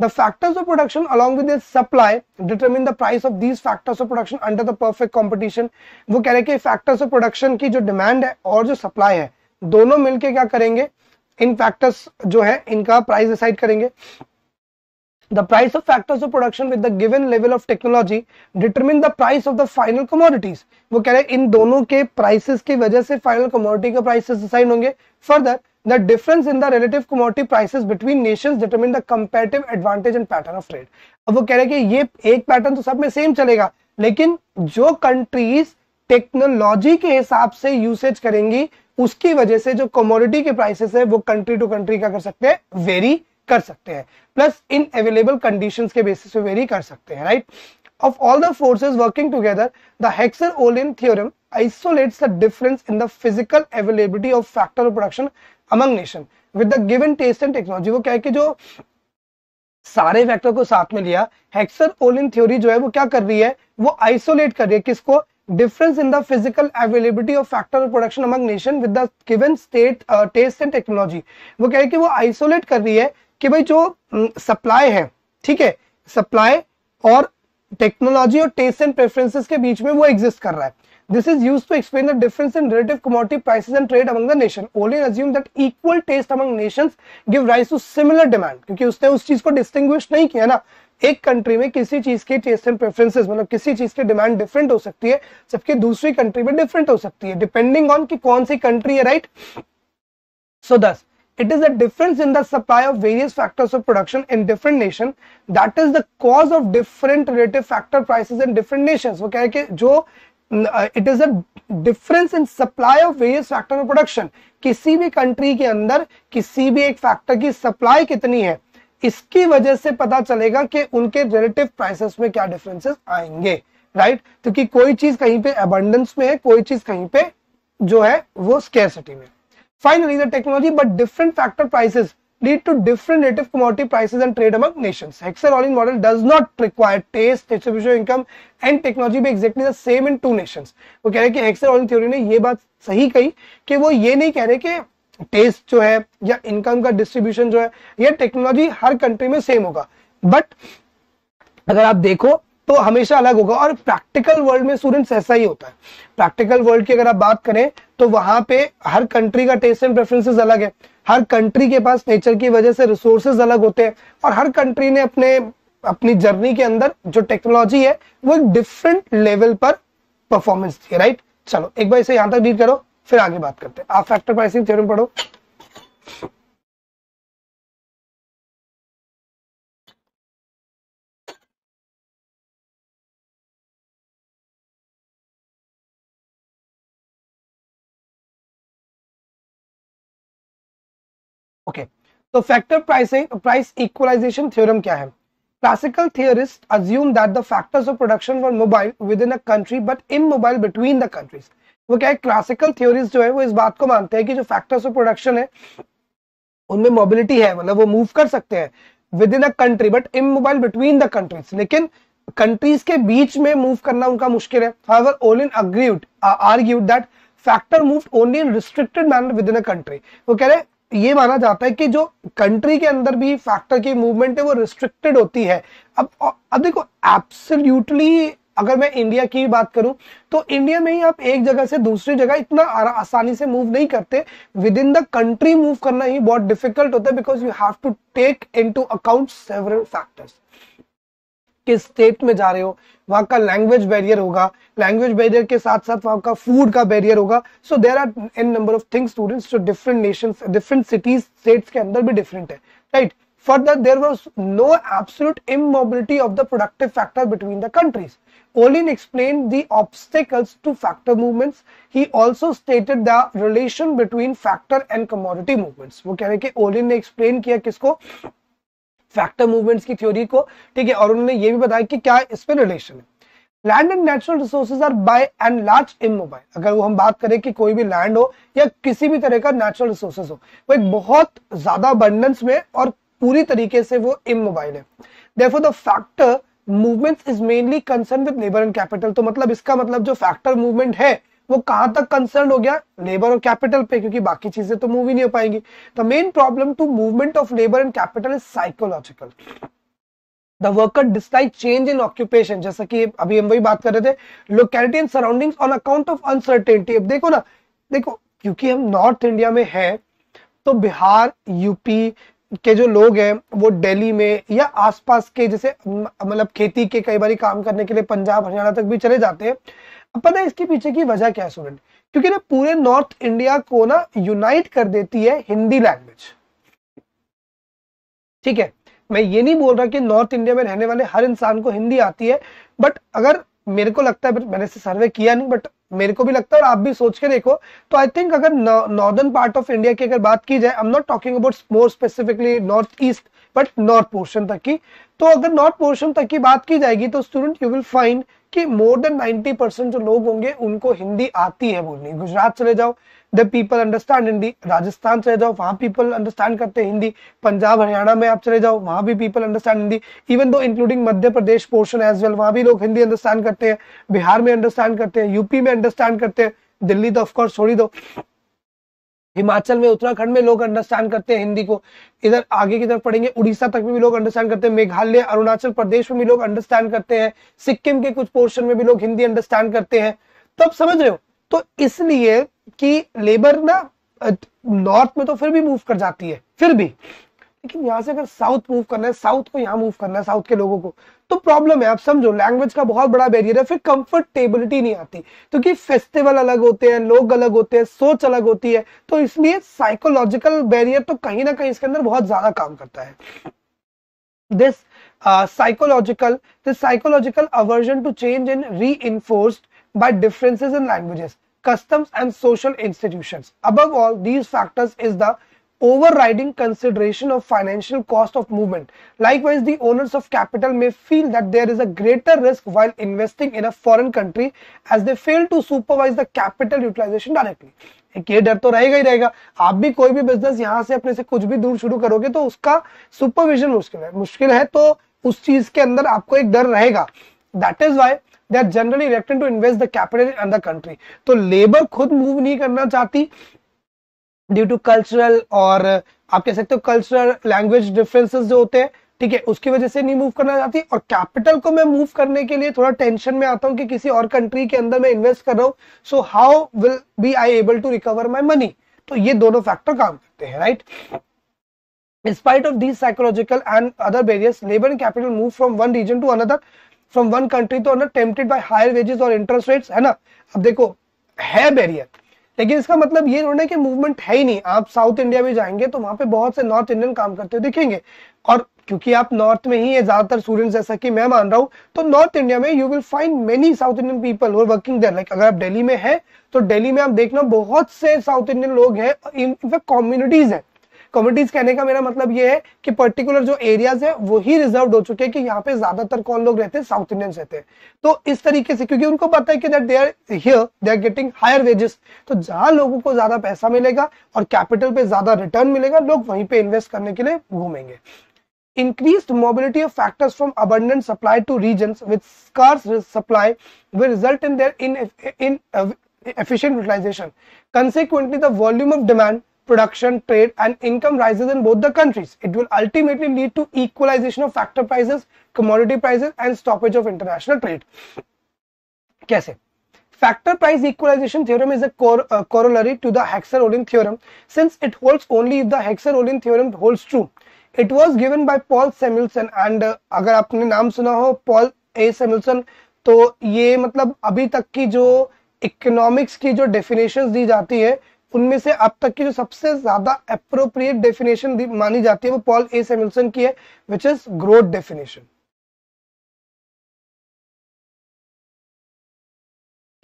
the factors of production along with supply determine the price of these factors of production under the perfect competition वो कह रहे कि फैक्टर्स ऑफ प्रोडक्शन की जो डिमांड है और जो सप्लाई है दोनों मिलकर क्या करेंगे इन फैक्टर्स जो है इनका प्राइस डिसाइड करेंगे the price of factors of production with the given level of technology determine the price of the final commodities वो कह रहे हैं इन दोनों के प्राइसेस की वजह से फाइनल कमोडिटी के प्राइसेस डिसाइड होंगे further the difference in the relative commodity prices between nations determine the comparative advantage and pattern of trade अब वो कह रहे हैं कि ये एक पैटर्न तो सब में सेम चलेगा लेकिन जो कंट्रीज टेक्नोलॉजी के हिसाब से यूसेज करेंगी उसकी वजह से जो कमोडिटी के प्राइसेस है वो कंट्री टू कंट्री का कर सकते हैं वेरी कर सकते हैं प्लस इन अवेलेबल कंडीशन के बेसिस पे वेरी कर सकते हैं right of all the forces working together the Heckscher Ohlin theorem isolates the difference in the physical availability of factor of production among nation with the given test and technology वो क्या है कि जो सारे factor को साथ में लिया हेक्सर ओलिन थ्योरी जो है वो क्या कर रही है वो आइसोलेट कर रही है किसको difference in the physical availability of factor production among nation with the given state test and technology वो क्या है कि वो आइसोलेट कर रही है कि भाई जो सप्लाई mm, है ठीक है सप्लाई और टेक्नोलॉजी और टेस्ट एंड प्रेफरेंसेस के बीच में वो एग्जिस्ट कर रहा है This is used to explain the difference in relative commodity prices and trade among the nation. only assume that equal taste among nations give rise to similar demand क्योंकि usne us cheez ko distinguish nahi kiya na ek country mein kisi cheez ke taste and preferences matlab kisi cheez की demand different ho sakti hai jabki dusri country mein different ho sakti hai depending on ki kaun si country hai right so thus it is a difference in the supply of various factors of production in different nation that is the cause of different relative factor prices in different nations वो कह रहे कि जो it is a difference in supply of various factor of production किसी भी country के अंदर किसी भी एक फैक्टर की सप्लाई कितनी है इसकी वजह से पता चलेगा कि उनके रिलेटिव प्राइसेस में क्या डिफरेंसेस आएंगे राइट right? क्योंकि तो कोई चीज कहीं पे अबंडेंस में है कोई चीज कहीं पे जो है वो स्केरसिटी में finally the technology but different factor prices lead to different relative commodity prices and trade among nations. Hexer all model does not require taste, distribution income and technology be exactly the same in two nations. वो कह रहे हैं कि hexer all theory ने ये बात सही कही कि वो ये नहीं कह रहे कि taste जो है या income का distribution जो है या technology हर country में same होगा But अगर आप देखो तो हमेशा अलग होगा और प्रैक्टिकल वर्ल्ड में स्टूडेंट्स ऐसा ही होता है प्रैक्टिकल वर्ल्ड की अगर आप बात करें तो वहां पे हर कंट्री का टेस्ट एंड प्रेफरेंसेस अलग है हर कंट्री के पास नेचर की वजह से रिसोर्सेज अलग होते हैं और हर कंट्री ने अपने अपनी जर्नी के अंदर जो टेक्नोलॉजी है वो एक डिफरेंट लेवल पर परफॉर्मेंस दी है राइट चलो एक बार इसे यहां तक डील करो फिर आगे बात करते हैं आप फैक्टर प्राइसिंग थ्योरम पढ़ो ओके तो factor pricing price equalization theorem क्या है classical theorist assume that the factors of production for mobile within a country but immobile between the countries वो क्या है क्लासिकल थियोरिस्ट जो है वो इस बात को मानते हैं कि जो फैक्टर्स ऑफ प्रोडक्शन है उनमें मोबिलिटी है मतलब वो मूव कर सकते हैं within a country but immobile between the countries लेकिन कंट्रीज के बीच में मूव करना उनका मुश्किल है however Ohlin agreed argued that factor moved only in restricted manner within a country वो कह रहे हैं ये माना जाता है कि जो कंट्री के अंदर भी फैक्टर की मूवमेंट है वो रिस्ट्रिक्टेड होती है अब अब देखो एब्सोल्यूटली अगर मैं इंडिया की बात करूं तो इंडिया में ही आप एक जगह से दूसरी जगह इतना आसानी से मूव नहीं करते within the country move करना ही बहुत डिफिकल्ट होता है because you have to take into account several factors किस स्टेट में जा रहे हो वहाँ का लैंग्वेज बैरियर होगा लैंग्वेज बैरियर के साथ साथ वहाँ का फूड का बैरियर होगा so there are an number of things students जो different nation different cities states के अंदर भी डिफरेंट है right further there was no absolute immobility of the productive factor between the countries olin explained the obstacles to factor movements he also stated the relation between factor and commodity movements wo keh rahe ki olin ne explain kiya kisko factor movements की theory को ठीक है और उन्होंने ये भी बताया कि क्या इस पर रिलेशन है land and natural resources are by and large immobile अगर वो हम बात करें कि कोई भी लैंड हो या किसी भी तरह का नेचुरल रिसोर्सेज हो वो एक बहुत ज्यादा अबंडेंस में और पूरी तरीके से वो इमोबाइल है therefore the factor movement is mainly concern with labour and capital तो मतलब इसका मतलब जो फैक्टर मूवमेंट है वो कहां तक कंसर्न हो गया लेबर और कैपिटल पे क्योंकि बाकी चीजें तो मूव ही नहीं हो पाएंगी the main problem to movement of labour and capital is psychological the worker dislike change in occupation जैसा कि अभी हम वही बात कर रहे थे locality and surroundings on account of uncertainty अब देखो ना देखो क्योंकि हम नॉर्थ इंडिया में है तो बिहार यूपी के जो लोग हैं वो दिल्ली में या आसपास के जैसे मतलब खेती के कई बार काम करने के लिए पंजाब हरियाणा तक भी चले जाते हैं अब पता है इसके पीछे की वजह क्या है स्टूडेंट क्योंकि ना पूरे नॉर्थ इंडिया को ना यूनाइट कर देती है हिंदी लैंग्वेज ठीक है मैं ये नहीं बोल रहा कि नॉर्थ इंडिया में रहने वाले हर इंसान को हिंदी आती है बट अगर मेरे को लगता है मैंने इसे सर्वे किया नहीं बट मेरे को भी लगता है और आप भी सोच के देखो तो आई थिंक अगर नॉर्दर्न पार्ट ऑफ इंडिया की अगर बात की जाए I am not talking about more specifically north east but north portion तक की तो अगर नॉर्थ पोर्शन तक की बात की जाएगी तो स्टूडेंट यू विल फाइंड कि मोर देन 90 परसेंट जो लोग होंगे उनको हिंदी आती है बोलनी गुजरात चले जाओ the people understand Hindi Rajasthan चले जाओ वहां पीपल अंडरस्टैंड करते हैं हिंदी पंजाब हरियाणा में आप चले जाओ वहां भी people understand Hindi even though including Madhya Pradesh portion as well वहां भी लोग हिंदी अंडरस्टैंड करते हैं बिहार में अंडरस्टैंड करते हैं यूपी में अंडरस्टैंड करते हैं दिल्ली तो ऑफकोर्स छोड़ी दो हिमाचल में उत्तराखंड में लोग अंडरस्टैंड करते हैं हिंदी को इधर आगे की तरफ पढ़ेंगे उड़ीसा तक में भी लोग अंडरस्टैंड करते हैं मेघालय अरुणाचल प्रदेश में भी लोग अंडरस्टैंड करते हैं सिक्किम के कुछ पोर्शन में भी लोग हिंदी अंडरस्टैंड करते हैं तो आप समझ रहे हो तो इसलिए कि लेबर ना नॉर्थ में तो फिर भी मूव कर जाती है फिर भी लेकिन यहाँ से अगर साउथ मूव करना है साउथ को यहाँ मूव करना है साउथ के लोगों को तो प्रॉब्लम है आप समझो लैंग्वेज का बहुत बड़ा बैरियर है फिर कंफर्टेबिलिटी नहीं आती क्योंकि तो फेस्टिवल अलग होते हैं लोग अलग होते हैं सोच अलग होती है तो इसलिए साइकोलॉजिकल बैरियर तो कहीं ना कहीं इसके अंदर बहुत ज्यादा काम करता है this psychological this psychological aversion to change in reinforced by differences in languages customs and social institution अब these factors is the overriding consideration of financial cost of movement. Likewise, the owners of capital may feel that there is a greater risk while investing in a foreign country as they fail to supervise the capital utilization directly. एक ये डर तो रहेगा ही रहेगा आप भी कोई भी बिजनेस यहाँ से अपने से कुछ भी दूर शुरू करोगे तो उसका सुपरविजन मुश्किल है मुश्किल है तो उस चीज के अंदर आपको एक डर रहेगा that is why they are generally reluctant to invest the capital in other country तो लेबर खुद मूव नहीं करना चाहती ड्यू टू कल्चरल और आप कह सकते हो कल्चरल लैंग्वेज डिफरेंसेस जो होते हैं ठीक है उसकी वजह से नहीं मूव करना चाहती और कैपिटल को मैं मूव करने के लिए थोड़ा टेंशन में आता हूँ कि किसी और कंट्री के अंदर मैं इन्वेस्ट कर रहा हूँ so how will be I able to recover my money तो ये दोनों फैक्टर काम करते हैं right in spite of these psychological and other barriers labor and capital move from one region to another from one country to another tempted by higher wages or interest rates है ना अब देखो है barrier लेकिन इसका मतलब ये थोड़ा कि मूवमेंट है ही नहीं आप साउथ इंडिया में जाएंगे तो वहां पे बहुत से नॉर्थ इंडियन काम करते हुए दिखेंगे और क्योंकि आप नॉर्थ में ही है ज्यादातर स्टूडेंट्स जैसा कि मैं मान रहा हूं तो नॉर्थ इंडिया में you will find many south Indian people और वर्किंग देयर लाइक अगर आप दिल्ली में है तो दिल्ली में आप देखना बहुत से साउथ इंडियन लोग हैं इनफैक्ट कम्युनिटीज है कम्युनिटीज कहने का मेरा मतलब ये है कि पर्टिकुलर जो एरियाज है वो ही रिजर्व हो चुके हैं कि यहाँ पे ज्यादातर कौन लोग रहते हैं साउथ इंडियंस रहते हैं तो इस तरीके से क्योंकि उनको पता है कि that they are here they are getting higher wages तो जहां लोगों को ज्यादा पैसा मिलेगा और कैपिटल पे ज्यादा रिटर्न मिलेगा लोग वहीं पे इन्वेस्ट करने के लिए घूमेंगे increased mobility of factors from abundant supply to regions with scarce supply will result in their in, in uh, efficient utilization consequently the volume of demand production, trade and income rises in both the countries. It will ultimately lead to equalization of factor prices, commodity prices and stoppage of international trade. kaise factor price equalization theorem is a cor uh, corollary to the hexer olin theorem since it holds only if the hexer olin theorem holds true. It was given by Paul Samuelson and uh, agar aapne naam suna ho paul a samuelson to ye matlab abhi tak ki jo economics की जो definitions दी जाती है उनमें से अब तक की जो सबसे ज्यादा अप्रोप्रिएट डेफिनेशन मानी जाती है वो पॉल ए सेमिल्सन की है विच इज ग्रोथ डेफिनेशन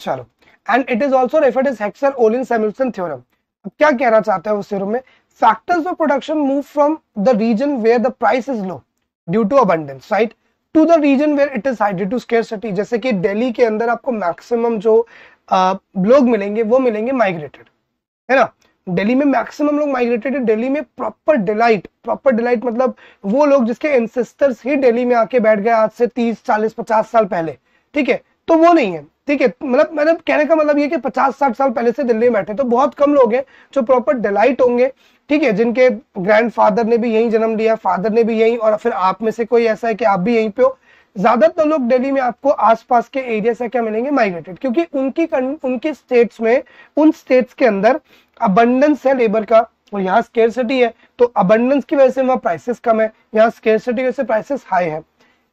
चलो and it is also referred is Heckscher Ohlin Samuelson theorem अब क्या कहना चाहता है उस थ्योरम में factors of production move from the region where the price is low due to abundance right to the region where it is high due to scarcity जैसे कि दिल्ली के अंदर आपको मैक्सिमम जो लोग मिलेंगे वो मिलेंगे माइग्रेटेड है ना दिल्ली में मैक्सिमम लोग माइग्रेटेड है दिल्ली में प्रॉपर डिलाइट प्रॉपर डिलाइट मतलब वो लोग जिसके एंसेस्टर्स ही दिल्ली में आके बैठ गए आज से तीस चालीस पचास साल पहले ठीक है तो वो नहीं है ठीक है मतलब मतलब कहने का मतलब ये कि 50-60 साल पहले से दिल्ली में बैठे तो बहुत कम लोग हैं जो प्रॉपर डिलाइट होंगे ठीक है जिनके ग्रैंड ने भी यही जन्म लिया फादर ने भी यही और फिर आप में से कोई ऐसा है कि आप भी यहीं पे हो ज्यादातर तो लोग दिल्ली में आपको आसपास के एरिया से क्या मिलेंगे माइग्रेटेड क्योंकि उनकी उनके स्टेट्स में उन स्टेट्स के अंदर अबंडेंस है लेबर का और यहाँ स्केरसिटी है तो अबंडेंस की वजह से वहाँ प्राइसेस कम है यहाँ स्केरसिटी की वजह से प्राइसेस हाई है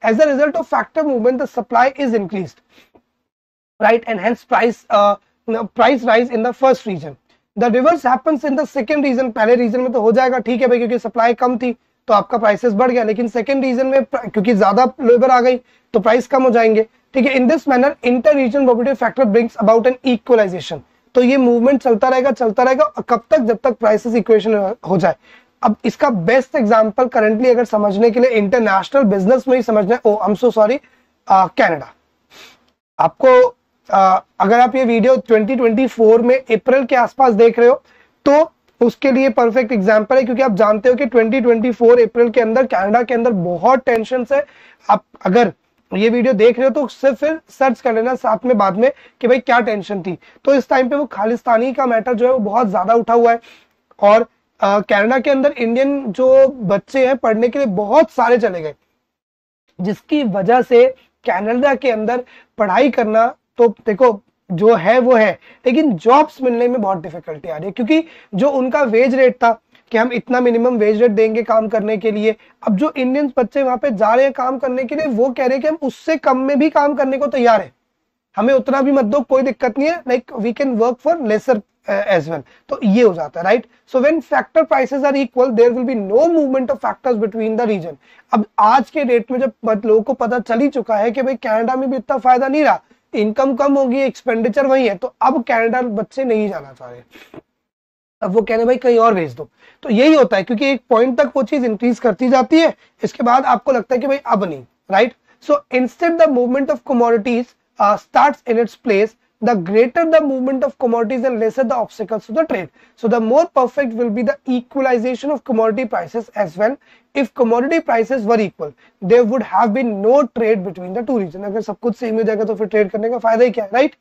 as a result of factor movement the supply is increase right enhance price price rise in the first region the reverse happens in the second region पहले रीजन में तो हो जाएगा ठीक है भाई क्योंकि सप्लाई कम थी तो आपका प्राइसेस बढ़ गया लेकिन सेकेंड रीजन में क्योंकि ज्यादा लेबर आ गई तो प्राइस कम हो जाएंगे ठीक है in this manner inter region property factor brings about an equalization तो ये मूवमेंट चलता रहेगा चलता रहेगा और कब तक जब तक प्राइसेस इक्वेशन हो जाए अब इसका बेस्ट एग्जाम्पल करंटली अगर समझने के लिए इंटरनेशनल बिजनेस में ही समझना oh I am so sorry Canada आपको uh, अगर आप ये वीडियो 2024 में अप्रैल के आसपास देख रहे हो तो उसके लिए परफेक्ट एग्जाम्पल है क्योंकि आप जानते हो कि 2024 अप्रैल के अंदर कनाडा के अंदर बहुत टेंशन है आप अगर ये वीडियो देख रहे हो तो उससे फिर सर्च कर लेना साथ में बाद में कि भाई क्या टेंशन थी तो इस टाइम पे वो खालिस्तानी का मैटर जो है वो बहुत ज्यादा उठा हुआ है और कनाडा के अंदर इंडियन जो बच्चे हैं पढ़ने के लिए बहुत सारे चले गए जिसकी वजह से कनाडा के अंदर पढ़ाई करना तो देखो जो है वो है लेकिन जॉब्स मिलने में बहुत डिफिकल्टी आ रही है क्योंकि जो उनका वेज रेट था कि हम इतना मिनिमम वेज रेट देंगे काम करने के लिए अब जो इंडियन बच्चे वहां पे जा रहे हैं काम करने के लिए वो कह रहे हैं कि हम उससे कम में भी काम करने को तैयार है हमें उतना भी मत दो कोई दिक्कत नहीं है like we can work for lesser as well तो ये हो जाता है right so when factor prices are equal there will be no movement of factors between the region अब आज के डेट में जब लोगों को पता चल ही चुका है कि भाई कनाडा में भी इतना फायदा नहीं रहा इनकम कम होगी एक्सपेंडिचर वही है तो अब कैनेडा बच्चे नहीं जाना चाह रहे अब वो कहने भाई कहीं और भेज दो तो यही होता है क्योंकि एक पॉइंट तक वो चीज इंक्रीज करती जाती है इसके बाद आपको लगता है कि भाई अब नहीं right so instant the movement of commodities start in its place the greater the movement of commodities and lesser the obstacles to the trade. So the more perfect will be the equalization of commodity prices as well. If commodity prices were equal, there would have been no trade between the two regions. If everything is same हो जाएगा तो फिर trade करने का फायदा ही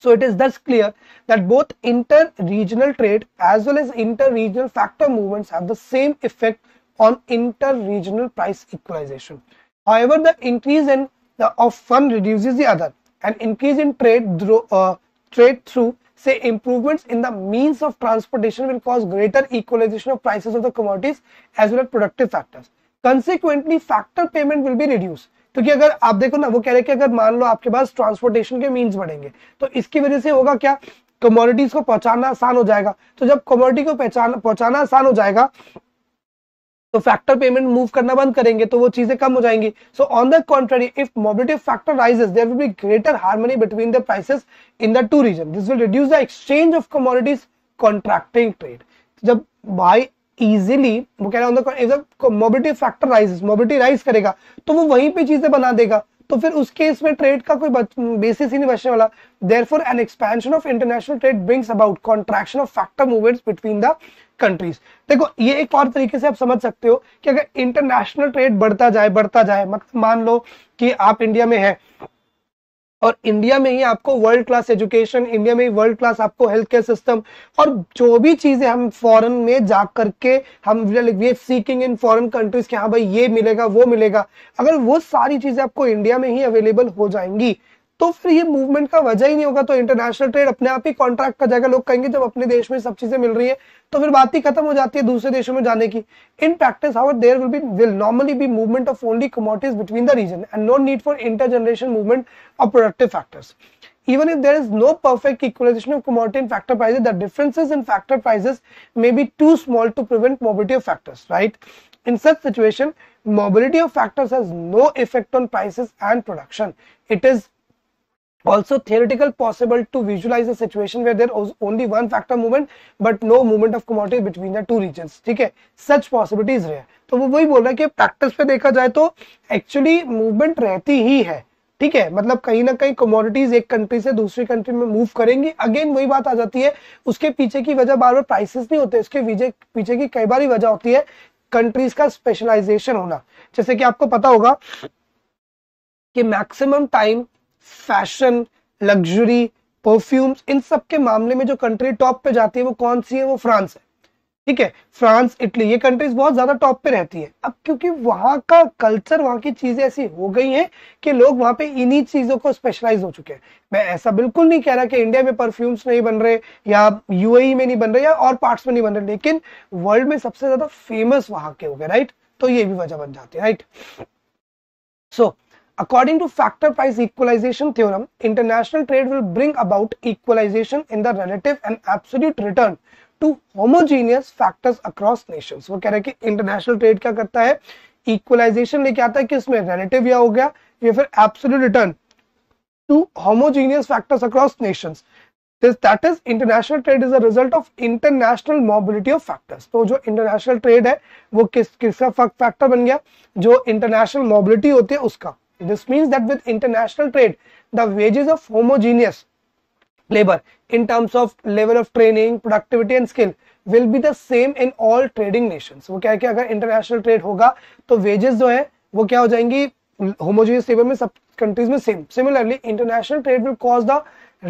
So it is thus clear that both inter-regional trade as well as inter-regional factor movements have the same effect on inter-regional price equalization. However, the increase in the of one reduces the other. an increase in trade through, uh, trade through say improvements in the means of transportation will cause greater equalization of prices of the commodities as well as productive factors consequently factor payment will be reduce क्योंकि अगर आप देखो ना वो कह रहे हैं कि अगर मान लो आपके पास ट्रांसपोर्टेशन के मीन्स बढ़ेंगे तो इसकी वजह से होगा क्या कमोडिटीज को पहुंचाना आसान हो जाएगा तो जब कमोडिटी को पहचान पहुंचाना आसान हो जाएगा तो फैक्टर पेमेंट मूव करना बंद करेंगे तो वो चीजें कम हो जाएंगी so on the contrary if mobility factor rises there will be greater harmony between the prices in the two region this will reduce the exchange of commodities contracting trade जब बाई इजिली वो कह रहा हूँ mobility factor rises mobility rise करेगा तो वो वहीं पे चीजें बना देगा तो फिर उस केस में ट्रेड का कोई बेसिस ही नहीं बचने वाला there an expansion of international trade brings about contraction of factor movements between the countries देखो ये एक और तरीके से आप समझ सकते हो कि अगर इंटरनेशनल ट्रेड बढ़ता जाए बढ़ता जाए मतलब मान लो कि आप इंडिया में हैं और इंडिया में ही आपको वर्ल्ड क्लास एजुकेशन इंडिया में ही वर्ल्ड क्लास आपको हेल्थ केयर सिस्टम और जो भी चीजें हम फॉरेन में जा करके हम we seeking in foreign countries के हाँ भाई ये मिलेगा वो मिलेगा अगर वो सारी चीजें आपको इंडिया में ही अवेलेबल हो जाएंगी तो फिर ये मूवमेंट का वजह ही नहीं होगा तो इंटरनेशनल ट्रेड अपने आप ही कॉन्ट्रैक्ट कर जाएगा लोग कहेंगे जब अपने देश में सब चीजें मिल रही है तो फिर बात ही खत्म हो जाती है दूसरे देशों में जाने की in practice however there will be will normally be movement of only commodities between the region and no need for inter generation movement of productive factors even if there is no perfect equalization of commodity and factor prices the differences in factor prices may be too small to prevent mobility of factors right in such situation mobility of factors has no effect on prices and production it is also theoretical possible to visualize a situation where there is only one factor movement but no movement of commodity between the two regions ठीक है such possibility is rare तो वो वही बोल रहा है कि practice पे देखा जाए तो एक्चुअली मूवमेंट रहती ही है ठीक है मतलब कहीं ना कहीं कमोडिटीज एक कंट्री से दूसरी कंट्री में मूव करेंगी अगेन वही बात आ जाती है उसके पीछे की वजह बार बार प्राइसेस नहीं होते उसके पीछे की कई बार वजह होती है कंट्रीज का स्पेशलाइजेशन होना जैसे कि आपको पता होगा कि maximum time fashion luxury perfumes इन सब के मामले में जो कंट्री टॉप पे जाती है वो कौन सी है वो फ्रांस है ठीक है फ्रांस इटली ये कंट्रीज बहुत ज्यादा टॉप पे रहती है अब क्योंकि वहां का कल्चर वहां की चीजें ऐसी हो गई हैं कि लोग वहां पे इन्हीं चीजों को स्पेशलाइज हो चुके हैं मैं ऐसा बिल्कुल नहीं कह रहा कि इंडिया में परफ्यूम्स नहीं बन रहे या यूएई e में नहीं बन रहे या और पार्ट्स में नहीं बन रहे लेकिन वर्ल्ड में सबसे ज्यादा फेमस वहां के हो गए राइट तो ये भी वजह बन जाती है right so so, According to factor price equalization theorem, international trade will bring about equalization in the relative and absolute return to homogeneous factors across nations. वो कह रहे हैं कि international trade क्या करता है equalization लेके आता है कि इसमें relative या हो गया या फिर absolute return to homogeneous factors across nations. This, that is international trade is a result of international mobility of factors. तो जो international trade है वो किस किसका factor बन गया जो international mobility होती है उसका This means that with international trade, the wages of homogeneous labor in terms of level of training, productivity and skill will be the same in all trading nations. वो क्या है कि अगर international trade होगा तो wages जो है वो क्या हो जाएंगी homogeneous labor में सब countries में same. Similarly, international trade will cause the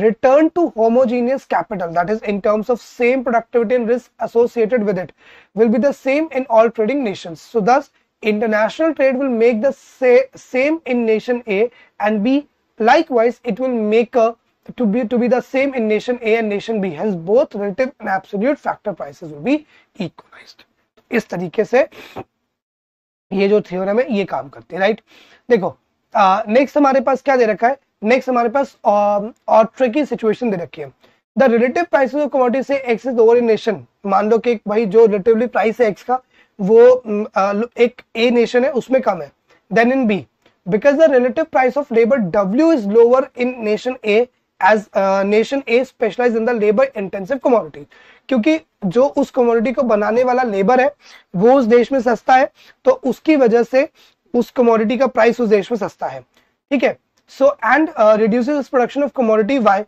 return to homogeneous capital that is in terms of same productivity and risk associated with it will be the same in all trading nations. So thus international trade will make the same in nation A and B likewise it will make a to be to be the same in nation A and nation B hence both relative and absolute factor prices will be equalized is इस तरीके से ये जो theorem है ये काम right dekho uh, next hamare paas kya de rakha hai next hamare paas uh, or tricky situation de rakhi hai the relative prices of commodity say x is lower in nation मान लो कि भाई जो relatively price है x का वो mm, एक a nation है उसमें कम है then in B because the relative price of labour W is lower in nation A as nation A specialize in the labour intensive commodity क्योंकि जो उस कमोडिटी को बनाने वाला लेबर है वो उस देश में सस्ता है तो उसकी वजह से उस कमोडिटी का प्राइस उस देश में सस्ता है ठीक है so and reduce production of commodity Y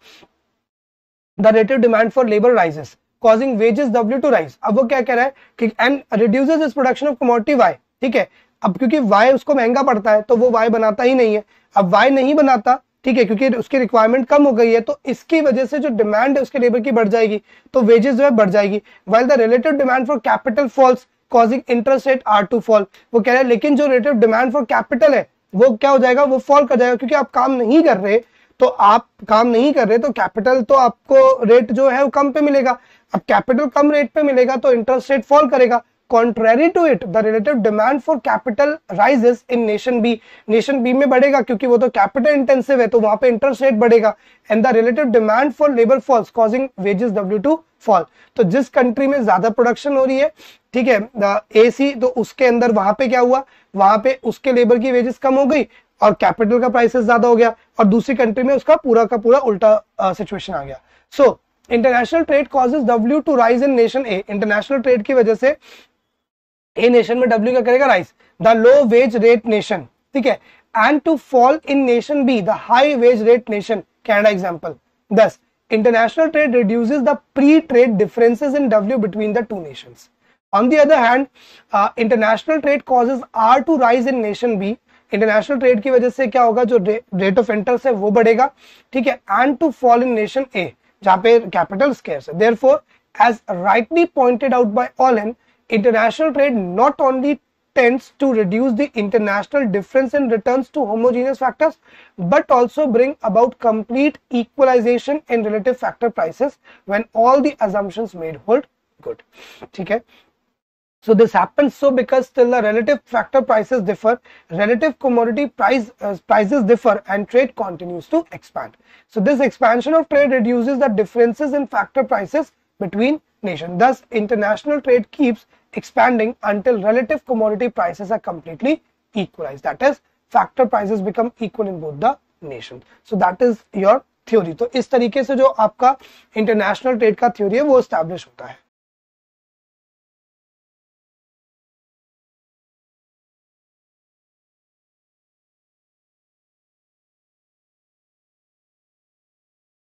the relative demand for labour rises causing wages W to rise अब वो क्या कह रहा है कि and reduces its production of commodity Y ठीक है अब क्योंकि वाई उसको महंगा पड़ता है तो वो वाई बनाता ही नहीं है अब वाई नहीं बनाता ठीक है क्योंकि उसकी रिक्वायरमेंट कम हो गई है तो इसकी वजह से जो डिमांड है उसके लेबर की बढ़ जाएगी तो वेजेस जो है बढ़ जाएगी well the relative demand for capital falls causing interest rate R to fall वो कह रहे हैं लेकिन जो रिलेटिव डिमांड फॉर कैपिटल है वो क्या हो जाएगा वो फॉल कर जाएगा क्योंकि आप काम नहीं कर रहे तो आप काम नहीं कर रहे तो कैपिटल तो आपको रेट जो है वो कम पे मिलेगा अब कैपिटल कम रेट पे मिलेगा तो इंटरेस्ट रेट फॉल करेगा contrary to it the relative demand for capital rises in nation B nation B में बढ़ेगा क्योंकि वो तो कैपिटल इंटेंसिव है तो वहां पे इंटरेस्ट रेट बढ़ेगा and the relative demand for labour falls causing wages W to fall तो जिस कंट्री में ज्यादा प्रोडक्शन हो रही है ठीक है ए सी तो उसके अंदर वहां पे क्या हुआ वहां पे उसके लेबर की वेजेस कम हो गई और कैपिटल का प्राइसेस ज्यादा हो गया और दूसरी कंट्री में उसका पूरा का पूरा उल्टा सिचुएशन आ गया so so, international trade causes W to rise in nation A international trade की वजह से ए नेशन में डब्ल्यू क्या करेगा rise the low wage rate nation ठीक है and to fall in nation B the high wage rate nation Canada example thus international trade reduces the pre trade differences in W between the two nation on the other hand international trade causes R to rise in nation B international trade की वजह से क्या होगा जो rate of interest है वो बढ़ेगा ठीक है and to fall in nation A Japan capital scarce. Therefore, as rightly pointed out by Olin, international trade not only tends to reduce the international difference in returns to homogeneous factors but also bring about complete equalization in relative factor prices when all the assumptions made hold good ठीक है so this happens so because still the relative factor prices differ, relative commodity price uh, prices differ and trade continues to expand. So this expansion of trade reduces the differences in factor prices between nations. Thus international trade keeps expanding until relative commodity prices are completely equalized. That is factor prices become equal in both the nations. So that is your theory. So this तरीके से जो आपका international trade का theory है वो establish होता है